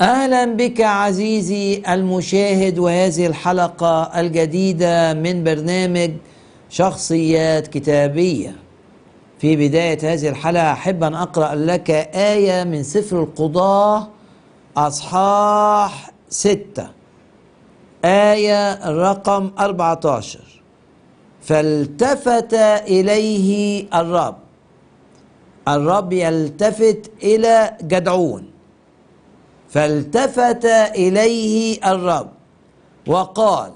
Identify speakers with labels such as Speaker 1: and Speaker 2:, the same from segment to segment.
Speaker 1: اهلا بك عزيزي المشاهد وهذه الحلقه الجديده من برنامج شخصيات كتابيه في بدايه هذه الحلقه احب ان اقرا لك ايه من سفر القضاه اصحاح سته ايه رقم 14 فالتفت اليه الرب الرب يلتفت الى جدعون فالتفت إليه الرب وقال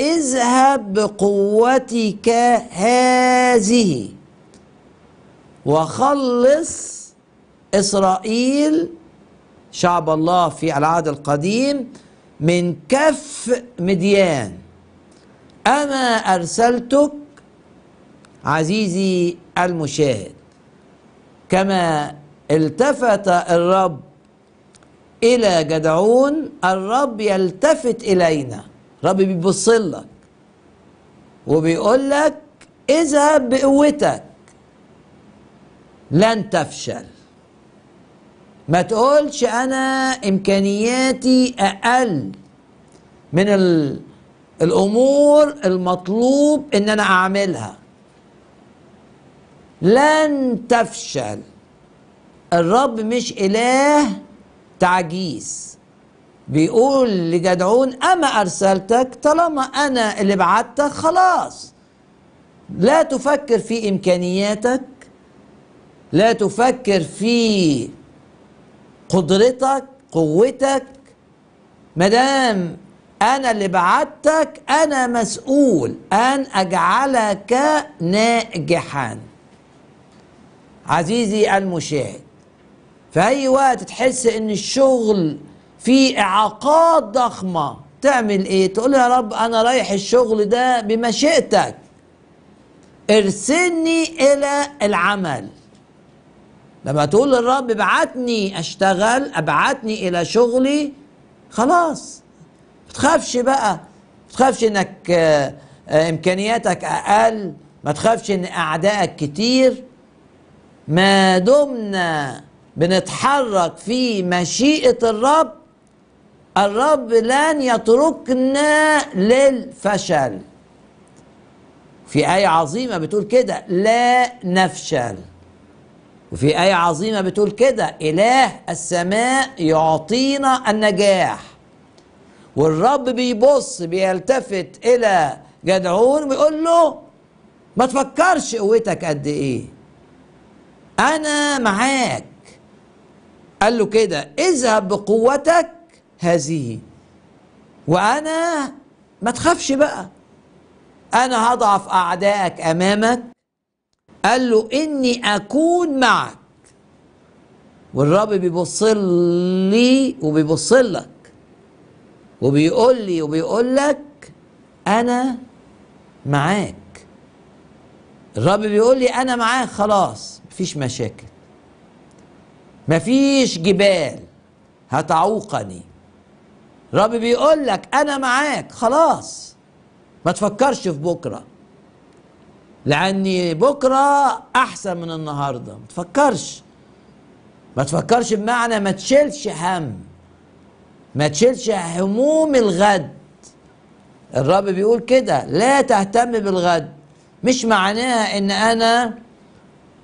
Speaker 1: اذهب بقوتك هذه وخلص إسرائيل شعب الله في العهد القديم من كف مديان أنا أرسلتك عزيزي المشاهد كما التفت الرب إلى جدعون الرب يلتفت إلينا الرب بيبص لك وبيقول لك اذهب بقوتك لن تفشل ما تقولش أنا إمكانياتي أقل من الأمور المطلوب إن أنا أعملها لن تفشل الرب مش إله تعجيز بيقول لجدعون أما أرسلتك طالما أنا اللي بعتك خلاص لا تفكر في إمكانياتك لا تفكر في قدرتك قوتك مدام أنا اللي بعتك أنا مسؤول أن أجعلك ناجحا عزيزي المشاهد في أي وقت تحس إن الشغل فيه إعاقات ضخمة تعمل إيه؟ تقول يا رب أنا رايح الشغل ده بمشيئتك ارسلني إلى العمل لما تقول للرب ابعتني اشتغل ابعتني الى شغلي خلاص ما تخافش بقى ما تخافش انك آه، امكانياتك اقل ما تخافش ان اعدائك كتير ما دمنا بنتحرك في مشيئة الرب الرب لن يتركنا للفشل في آية عظيمة بتقول كده لا نفشل وفي آية عظيمة بتقول كده إله السماء يعطينا النجاح والرب بيبص بيلتفت إلى جدعون ويقول له ما تفكرش قوتك قد إيه أنا معاك قال له كده اذهب بقوتك هذه وانا ما تخافش بقى انا هضعف اعدائك امامك قال له اني اكون معك والرب بيبص لي وبيبص لك وبيقول لي وبيقول لك انا معاك الرب بيقول لي انا معاك خلاص مفيش مشاكل مفيش جبال هتعوقني الرب بيقول لك انا معاك خلاص ما تفكرش في بكره لاني بكره احسن من النهارده ما تفكرش ما تفكرش بمعنى ما تشيلش هم ما تشيلش هموم الغد الرب بيقول كده لا تهتم بالغد مش معناها ان انا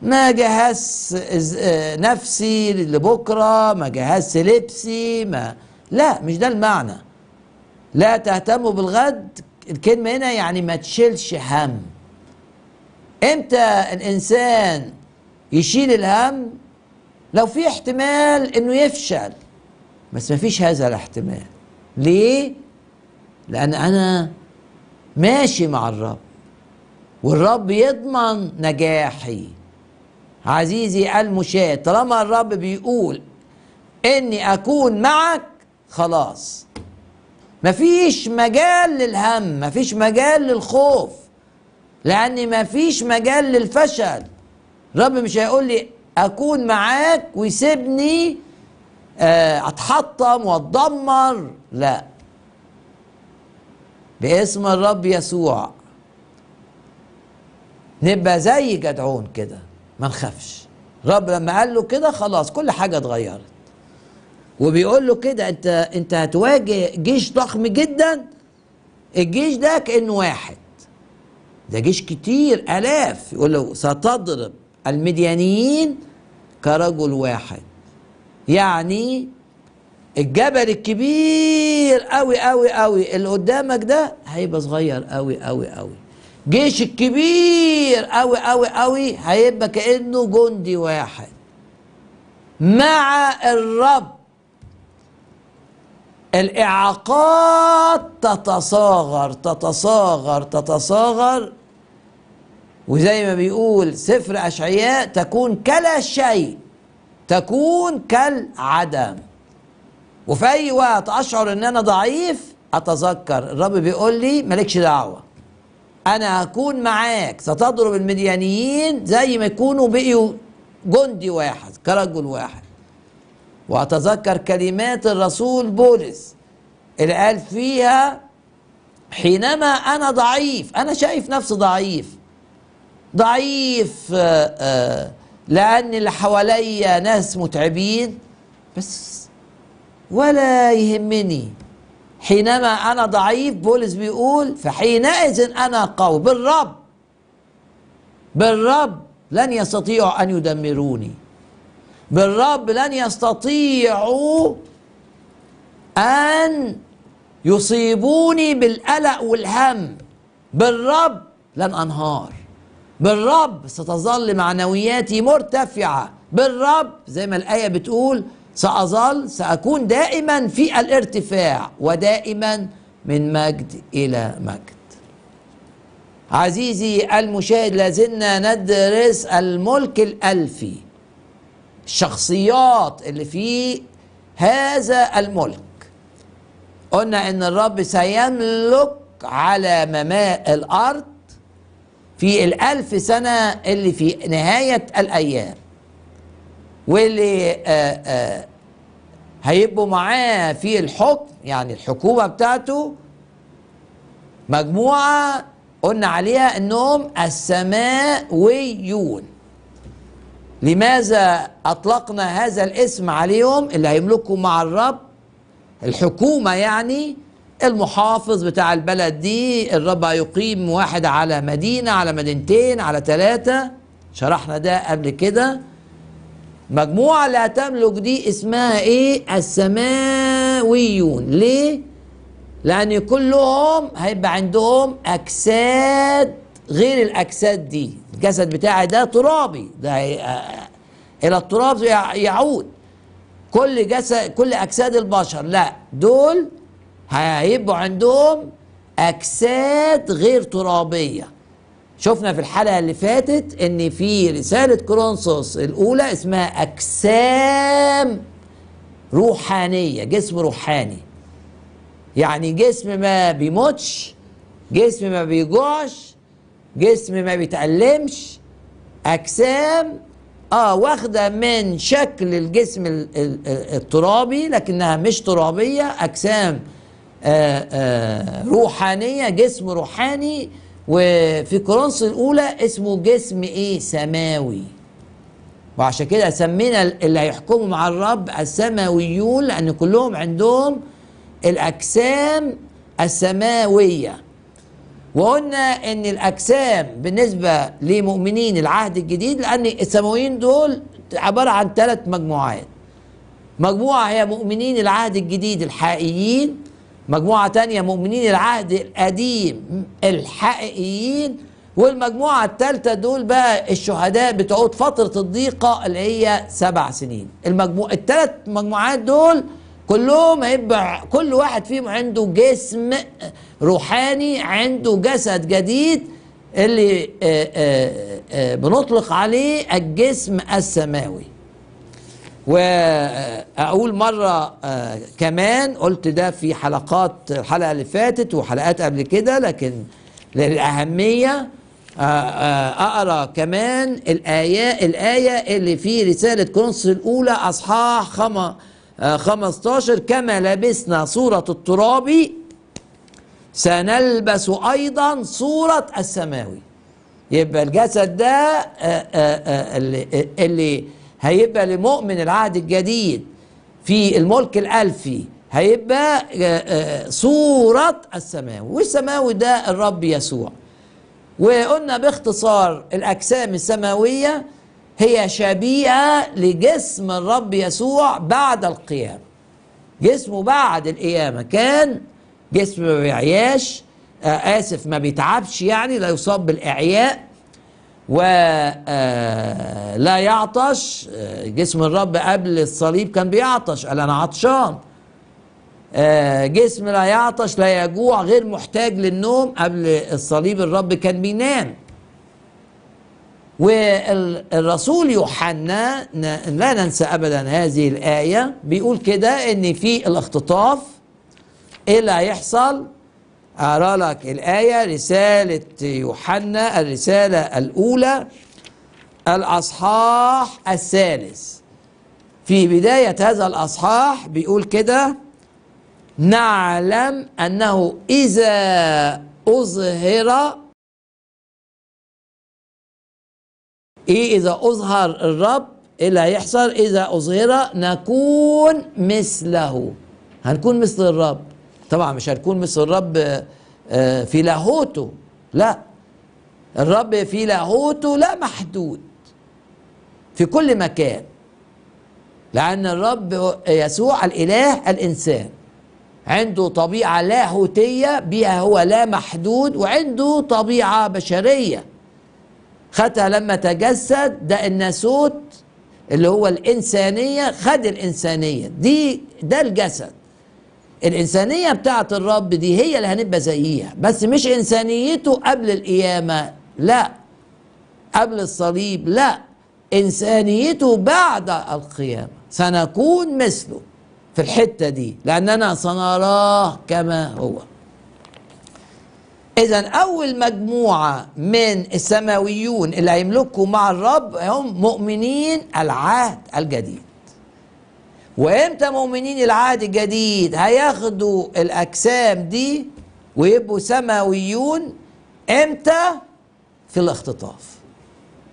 Speaker 1: ما جهزت آه، نفسي لبكرة ما جهزت لبسي ما لا مش ده المعنى لا تهتموا بالغد الكلمة هنا يعني ما تشيلش هم امتى الانسان يشيل الهم لو في احتمال انه يفشل بس ما فيش هذا الاحتمال ليه لان انا ماشي مع الرب والرب يضمن نجاحي عزيزي المشاة طالما الرب بيقول اني اكون معك خلاص مفيش مجال للهم مفيش مجال للخوف لان مفيش مجال للفشل الرب مش هيقول لي اكون معاك ويسيبني آه، اتحطم واتدمر لا باسم الرب يسوع نبقى زي جدعون كده ما نخافش رب لما قال له كده خلاص كل حاجه اتغيرت وبيقول له كده انت انت هتواجه جيش ضخم جدا الجيش ده كانه واحد ده جيش كتير الاف يقول له ستضرب المديانيين كرجل واحد يعني الجبل الكبير قوي قوي قوي اللي قدامك ده هيبقى صغير قوي قوي قوي جيش كبير قوي قوي قوي هيبقى كانه جندي واحد مع الرب الاعاقات تتصاغر تتصاغر تتصاغر وزي ما بيقول سفر اشعياء تكون كلا شيء تكون كالعدم وفي اي وقت اشعر ان انا ضعيف اتذكر الرب بيقول لي مالكش دعوه انا هكون معاك ستضرب المديانيين زي ما يكونوا بقيوا جندي واحد كرجل واحد واتذكر كلمات الرسول بولس اللي قال فيها حينما انا ضعيف انا شايف نفسي ضعيف ضعيف آه، آه، لان اللي حواليا ناس متعبين بس ولا يهمني حينما أنا ضعيف بولس بيقول فحينئذ أنا قوي بالرب بالرب لن يستطيعوا أن يدمروني بالرب لن يستطيعوا أن يصيبوني بالقلق والهم بالرب لن أنهار بالرب ستظل معنوياتي مرتفعة بالرب زي ما الآية بتقول سأظل سأكون دائما في الارتفاع ودائما من مجد إلى مجد عزيزي المشاهد لازلنا ندرس الملك الألفي الشخصيات اللي في هذا الملك قلنا ان الرب سيملك على مماء الارض في الالف سنه اللي في نهايه الايام واللي آه، آه، هيبقوا معاه في الحكم يعني الحكومة بتاعته مجموعة قلنا عليها انهم السماويون لماذا اطلقنا هذا الاسم عليهم اللي هيملكوا مع الرب الحكومة يعني المحافظ بتاع البلد دي الرب هيقيم واحد على مدينة على مدينتين على ثلاثة شرحنا ده قبل كده مجموعة لا تملك دي اسمها ايه السماويون ليه لان كلهم هيبقى عندهم اجساد غير الاجساد دي الجسد بتاعي ده ترابي ده الى التراب يعود كل جسد كل اجساد البشر لا دول هيبقوا عندهم اجساد غير ترابيه شفنا في الحلقه اللي فاتت ان في رساله كرونسوس الاولى اسمها اجسام روحانيه جسم روحاني يعني جسم ما بيموتش جسم ما بيجوعش جسم ما بيتألمش اجسام اه واخده من شكل الجسم الترابي لكنها مش ترابيه اجسام آآ آه، آآ آه، روحانيه جسم روحاني وفي كورنثوس الاولى اسمه جسم ايه سماوي وعشان كده سمينا اللي هيحكموا مع الرب السماويون لان كلهم عندهم الاجسام السماويه وقلنا ان الاجسام بالنسبه لمؤمنين العهد الجديد لان السماويين دول عباره عن ثلاث مجموعات مجموعه هي مؤمنين العهد الجديد الحقيقيين مجموعة تانية مؤمنين العهد القديم الحقيقيين والمجموعة التالتة دول بقى الشهداء بتعود فترة الضيقة اللي هي سبع سنين المجموع التلات مجموعات دول كلهم هيبقى كل واحد فيهم عنده جسم روحاني عنده جسد جديد اللي آه، آه، آه، بنطلق عليه الجسم السماوي واقول مره آه، كمان قلت ده في حلقات الحلقه اللي فاتت وحلقات قبل كده لكن للاهميه آه، آه، اقرا كمان الايه الايه اللي في رساله كونس الاولى اصحاح 15 كما لبسنا صوره التراب سنلبس ايضا صوره السماوي يبقى الجسد ده اللي هيبقى لمؤمن العهد الجديد في الملك الألفي هيبقى آه، آه، صورة السماوي والسماوي ده الرب يسوع وقلنا باختصار الأجسام السماوية هي شبيهة لجسم الرب يسوع بعد القيامة جسمه بعد القيامة كان جسم ما بيعياش آه، آسف ما بيتعبش يعني لا يصاب بالإعياء ولا آه، يعطش آه، جسم الرب قبل الصليب كان بيعطش قال انا عطشان آه، جسم لا يعطش لا يجوع غير محتاج للنوم قبل الصليب الرب كان بينام والرسول يوحنا لا ننسى ابدا هذه الايه بيقول كده ان في الاختطاف ايه اللي هيحصل أقرأ لك الآية رسالة يوحنا الرسالة الأولى الأصحاح الثالث في بداية هذا الأصحاح بيقول كده نعلم أنه إذا أظهر إيه إذا أظهر الرب إيه اللي هيحصل إذا أظهر نكون مثله هنكون مثل الرب طبعا مش هنكون مثل الرب آه، آه، في لاهوته لا الرب في لاهوته لا محدود في كل مكان لأن الرب يسوع الإله الإنسان عنده طبيعة لاهوتية بها هو لا محدود وعنده طبيعة بشرية خدها لما تجسد ده الناسوت اللي هو الإنسانية خد الإنسانية دي ده الجسد الانسانيه بتاعه الرب دي هي اللي هنبقى زيها بس مش انسانيته قبل القيامه لا قبل الصليب لا انسانيته بعد القيامه سنكون مثله في الحته دي لاننا سنراه كما هو اذا اول مجموعه من السماويون اللي هيملكوا مع الرب هم مؤمنين العهد الجديد وامتى مؤمنين العهد الجديد هياخدوا الاجسام دي ويبقوا سماويون امتى في الاختطاف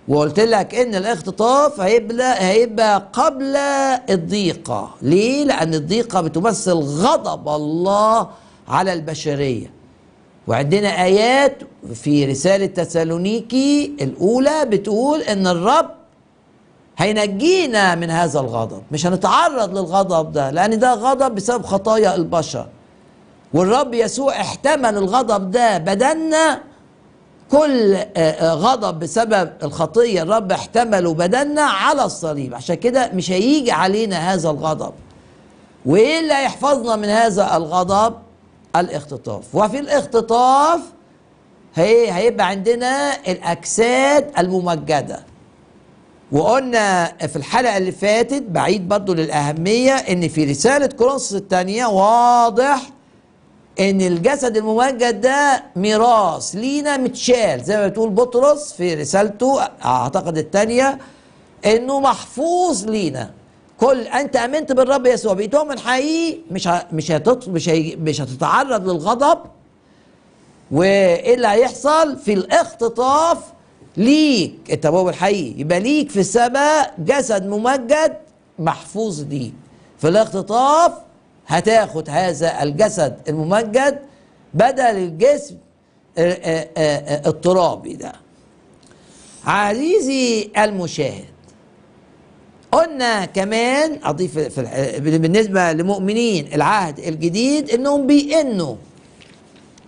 Speaker 1: وقلت لك ان الاختطاف هيبقى هيبقى قبل الضيقه ليه لان الضيقه بتمثل غضب الله على البشريه وعندنا ايات في رساله تسالونيكي الاولى بتقول ان الرب هينجينا من هذا الغضب مش هنتعرض للغضب ده لأن ده غضب بسبب خطايا البشر والرب يسوع احتمل الغضب ده بدلنا كل آه، آه، غضب بسبب الخطية الرب احتمله بدلنا على الصليب عشان كده مش هيجي علينا هذا الغضب وإيه اللي هيحفظنا من هذا الغضب الاختطاف وفي الاختطاف هي هيبقى عندنا الأجساد الممجدة وقلنا في الحلقة اللي فاتت بعيد برضو للأهمية إن في رسالة كورنثوس الثانية واضح إن الجسد الممجد ده ميراث لينا متشال زي ما بتقول بطرس في رسالته أعتقد الثانية إنه محفوظ لينا كل أنت آمنت بالرب يسوع بتؤمن حقيقي مش مش هتط... مش, هي... مش هتتعرض للغضب وإيه اللي هيحصل في الاختطاف ليك انت بابا الحي يبقى ليك في السماء جسد ممجد محفوظ ليك في الاختطاف هتاخد هذا الجسد الممجد بدل الجسم الترابي ده عزيزي المشاهد قلنا كمان اضيف في بالنسبه لمؤمنين العهد الجديد انهم بيئنوا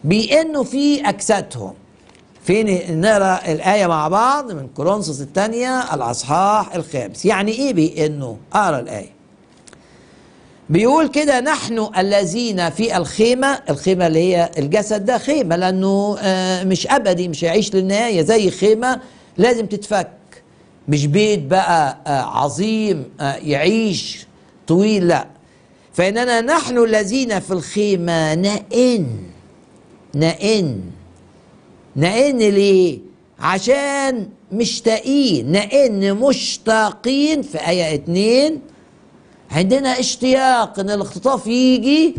Speaker 1: بيئنوا في اجسادهم فين نقرا الايه مع بعض من كورنثوس الثانيه الاصحاح الخامس يعني ايه بانه اقرا الايه بيقول كده نحن الذين في الخيمة الخيمة اللي هي الجسد ده خيمة لأنه آه، مش أبدي مش هيعيش للنهاية زي خيمة لازم تتفك مش بيت بقى آه، عظيم آه، يعيش طويل لا فإننا نحن الذين في الخيمة نائن نائن نان ليه عشان مشتاقين نان مشتاقين في آية اتنين عندنا اشتياق ان الاختطاف يجي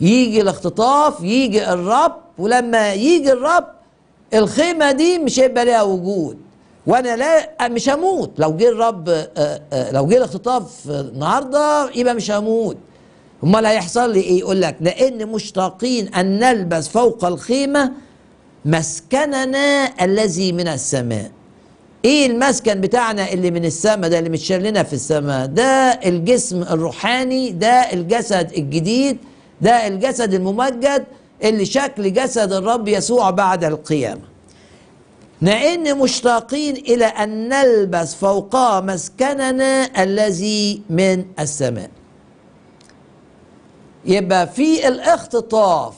Speaker 1: يجي الاختطاف يجي الرب ولما يجي الرب الخيمة دي مش هيبقى ليها وجود وانا لا مش هموت لو جه الرب آه، آه، لو جه الاختطاف النهارده يبقى مش هموت امال هيحصل لي ايه يقول لك لان مشتاقين ان نلبس فوق الخيمه مسكننا الذي من السماء ايه المسكن بتاعنا اللي من السماء ده اللي متشال لنا في السماء ده الجسم الروحاني ده الجسد الجديد ده الجسد الممجد اللي شكل جسد الرب يسوع بعد القيامه لان مشتاقين الى ان نلبس فوق مسكننا الذي من السماء يبقى في الاختطاف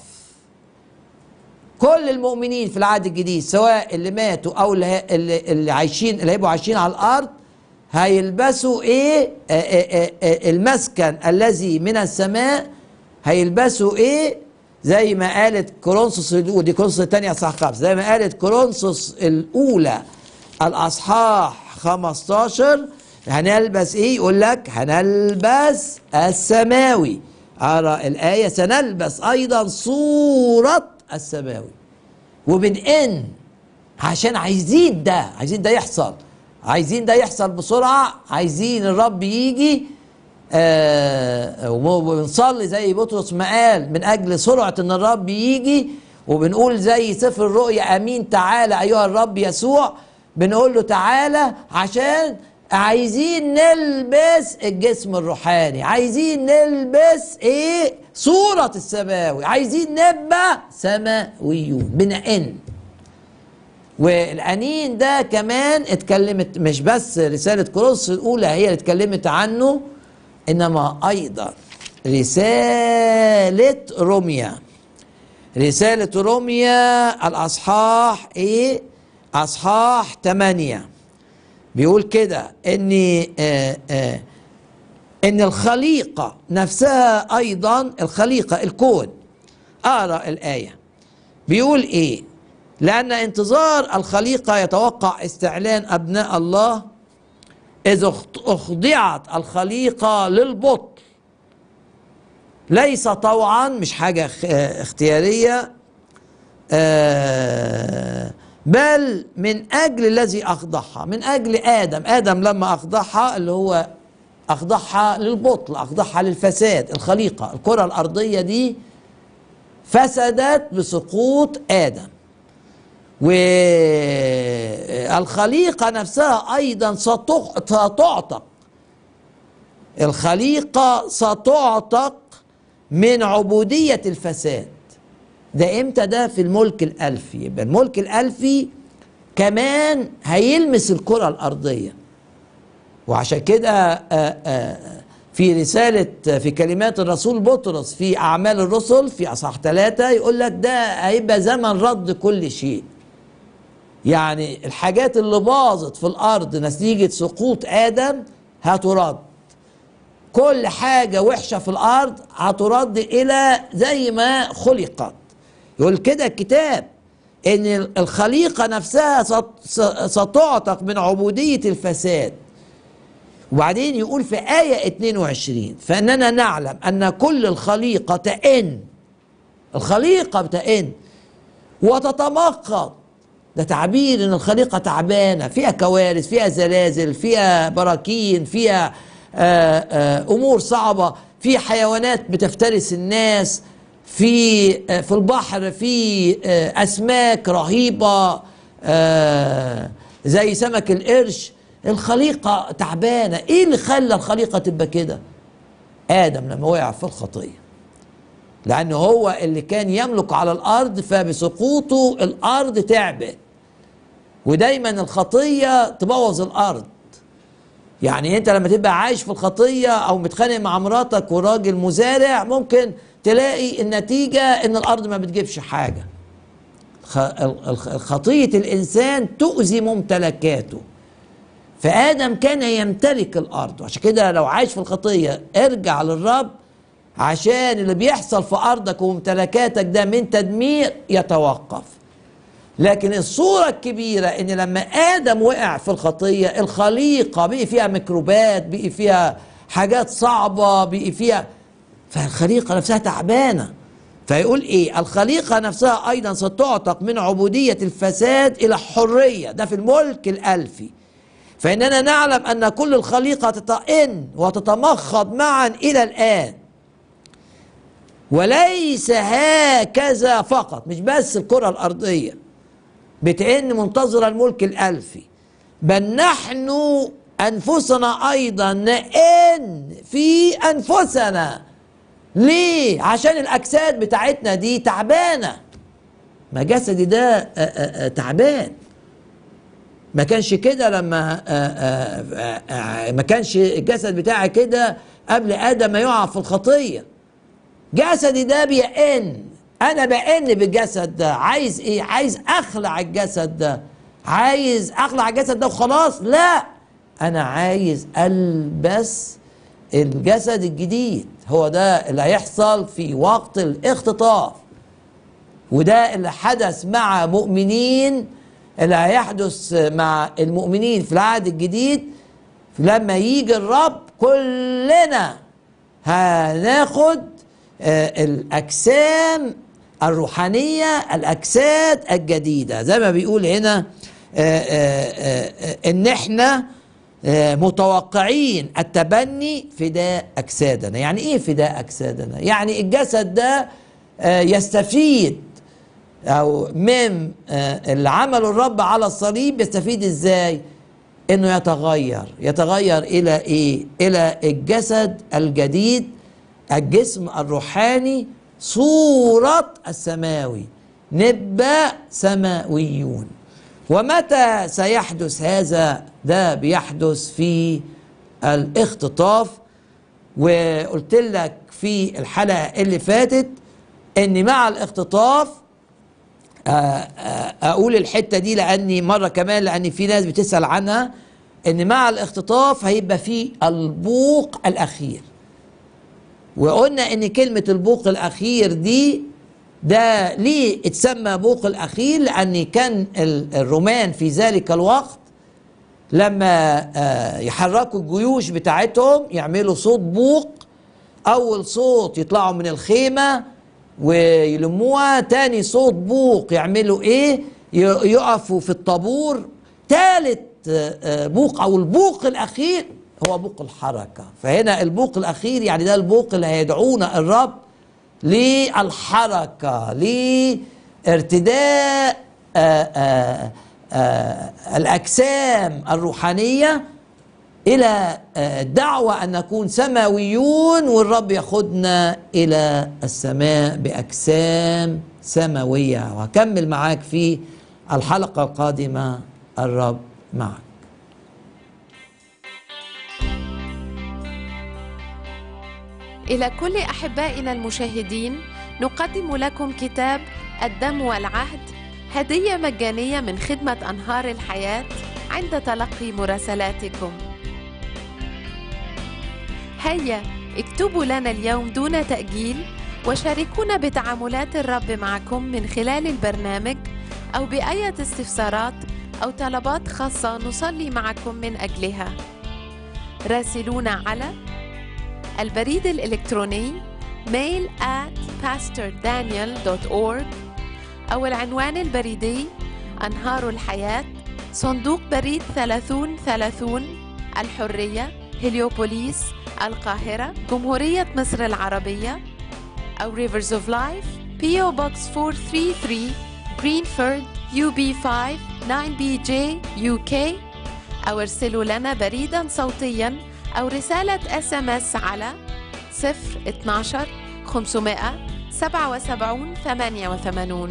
Speaker 1: كل المؤمنين في العهد الجديد سواء اللي ماتوا او اللي, اللي عايشين اللي هيبقوا عايشين على الارض هيلبسوا ايه آه، آه، آه، المسكن الذي من السماء هيلبسوا ايه زي ما قالت كورنثوس ودي كورنثوس الثانية اصحاح خمسة زي ما قالت كورنثوس الاولى الاصحاح 15 هنلبس ايه يقول لك هنلبس السماوي ارى الايه سنلبس ايضا صوره السماوي وبنئن عشان عايزين ده عايزين ده يحصل عايزين ده يحصل بسرعة عايزين الرب يجي آه وبنصلي زي بطرس ما قال من أجل سرعة إن الرب يجي وبنقول زي سفر الرؤيا أمين تعالى أيها الرب يسوع بنقول له تعالى عشان عايزين نلبس الجسم الروحاني عايزين نلبس ايه صورة السماوي عايزين نبقى سماويون بنقن والأنين ده كمان اتكلمت مش بس رسالة كولوس الأولى هي اللي اتكلمت عنه إنما أيضا رسالة روميا رسالة روميا الأصحاح إيه؟ أصحاح 8 بيقول كده إن آآ آه، آآ آه، ان الخليقه نفسها ايضا الخليقه الكون اقرا الايه بيقول ايه لان انتظار الخليقه يتوقع استعلان ابناء الله اذ اخضعت الخليقه للبطء ليس طوعا مش حاجه اختياريه آه، بل من اجل الذي اخضعها من اجل ادم ادم لما اخضعها اللي هو أخضعها للبطل أخضعها للفساد الخليقة الكرة الأرضية دي فسدت بسقوط آدم والخليقة نفسها أيضا ستعتق الخليقة ستعتق من عبودية الفساد ده امتى ده في الملك الألفي يبقى الملك الألفي كمان هيلمس الكرة الأرضية وعشان كده آه، آه، في رسالة آه، في كلمات الرسول بطرس في أعمال الرسل في أصحاح ثلاثة يقول لك ده هيبقى زمن رد كل شيء يعني الحاجات اللي باظت في الأرض نتيجة سقوط آدم هترد كل حاجة وحشة في الأرض هترد إلى زي ما خلقت يقول كده الكتاب إن الخليقة نفسها ستعتق من عبودية الفساد وبعدين يقول في آية 22 فإننا نعلم أن كل الخليقة تئن الخليقة بتئن وتتمقط ده تعبير ان الخليقه تعبانه فيها كوارث فيها زلازل فيها براكين فيها آآ آه، آآ آه، امور صعبه في حيوانات بتفترس الناس في آه، في البحر في اسماك رهيبه زي سمك القرش الخليقه تعبانه ايه اللي خلى الخليقه تبقى كده ادم لما وقع في الخطيه لان هو اللي كان يملك على الارض فبسقوطه الارض تعبت ودايما الخطيه تبوظ الارض يعني انت لما تبقى عايش في الخطيه او متخانق مع مراتك وراجل مزارع ممكن تلاقي النتيجه ان الارض ما بتجيبش حاجه خطيه الانسان تؤذي ممتلكاته فادم كان يمتلك الارض وعشان كده لو عايش في الخطيه ارجع للرب عشان اللي بيحصل في ارضك وممتلكاتك ده من تدمير يتوقف لكن الصورة الكبيرة ان لما ادم وقع في الخطية الخليقة بقي فيها ميكروبات بقي فيها حاجات صعبة بقي فيها فالخليقة نفسها تعبانة فيقول ايه الخليقة نفسها ايضا ستعتق من عبودية الفساد الى حرية ده في الملك الالفي فإننا نعلم أن كل الخليقة تطئن وتتمخض معا إلى الآن وليس هكذا فقط مش بس الكرة الأرضية بتئن منتظر الملك الألفي بل نحن أنفسنا أيضا نئن في أنفسنا ليه؟ عشان الأجساد بتاعتنا دي تعبانة ما جسدي ده تعبان ما كانش كده لما آه، آه، آه، ما كانش الجسد بتاعي كده قبل ادم ما يقع في الخطيه جسدي ده بيئن انا بئن بالجسد ده عايز ايه عايز اخلع الجسد ده عايز اخلع الجسد ده وخلاص لا انا عايز البس الجسد الجديد هو ده اللي هيحصل في وقت الاختطاف وده اللي حدث مع مؤمنين اللي هيحدث مع المؤمنين في العهد الجديد لما يجي الرب كلنا هناخد آه، الأجسام الروحانية الأجساد الجديدة زي ما بيقول هنا آه، آه، إن إحنا متوقعين التبني فداء أجسادنا يعني إيه فداء أجسادنا؟ يعني الجسد ده يستفيد او من آه، اللي عمله الرب على الصليب يستفيد ازاي انه يتغير يتغير الى ايه الى الجسد الجديد الجسم الروحاني صورة السماوي نبقى سماويون ومتى سيحدث هذا ده بيحدث في الاختطاف وقلت لك في الحلقة اللي فاتت ان مع الاختطاف آه، آه، اقول الحته دي لاني مره كمان لان في ناس بتسال عنها ان مع الاختطاف هيبقى في البوق الاخير وقلنا ان كلمه البوق الاخير دي ده ليه اتسمى بوق الاخير لان كان الرومان في ذلك الوقت لما آه، يحركوا الجيوش بتاعتهم يعملوا صوت بوق اول صوت يطلعوا من الخيمه ويلموها تاني صوت بوق يعملوا ايه يقفوا في الطابور تالت آه، آه، بوق او البوق الاخير هو بوق الحركه فهنا البوق الاخير يعني ده البوق اللي هيدعونا الرب للحركه لارتداء آآ آه، آآ آآ الاجسام الروحانيه الى آه، دعوه ان نكون سماويون والرب ياخدنا الى السماء باجسام سماويه وهكمل معاك في الحلقه القادمه الرب معك
Speaker 2: الى كل احبائنا المشاهدين نقدم لكم كتاب الدم والعهد هديه مجانيه من خدمه انهار الحياه عند تلقي مراسلاتكم هيا اكتبوا لنا اليوم دون تأجيل وشاركونا بتعاملات الرب معكم من خلال البرنامج أو بأية استفسارات أو طلبات خاصة نصلي معكم من أجلها راسلونا على البريد الإلكتروني mail at pastordaniel.org أو العنوان البريدي أنهار الحياة صندوق بريد 3030 الحرية هليوبوليس القاهرة جمهورية مصر العربية أو Rivers of Life PO Box 433 Greenford UB5 9BJ UK أو ارسلوا لنا بريدا صوتيا أو رسالة اس ام اس على 012 500 77 88